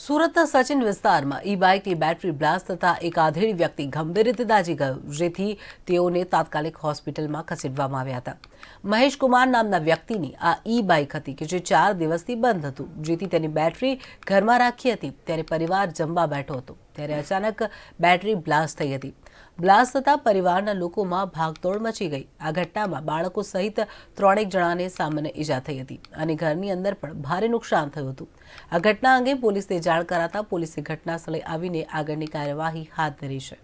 સુરતના સચિન વિસ્તારમાં ઈ બાઇકની બેટરી બ્લાસ્ટ થતા એક આધેડી વ્યક્તિ ગંભીર રીતે દાજી ગયો જેથી તેઓને તાત્કાલિક હોસ્પિટલમાં ખસેડવામાં આવ્યા હતા મહેશકુમાર નામના વ્યક્તિની આ ઈ બાઇક હતી કે જે ચાર દિવસથી બંધ હતું જેથી તેની બેટરી ઘરમાં રાખી હતી ત્યારે પરિવાર જમવા બેઠો હતો ત્યારે અચાનક બેટરી બ્લાસ્ટ થઈ હતી બ્લાસ્ટ થતા પરિવારના લોકોમાં ભાગદોડ મચી ગઈ આ ઘટનામાં બાળકો સહિત ત્રણેક જણાને સામાન્ય ઈજા થઈ હતી અને ઘરની અંદર પણ ભારે નુકસાન થયું હતું આ ઘટના અંગે પોલીસને જાણ કરાતા પોલીસે ઘટના સ્થળે આવીને આગળની કાર્યવાહી હાથ ધરી છે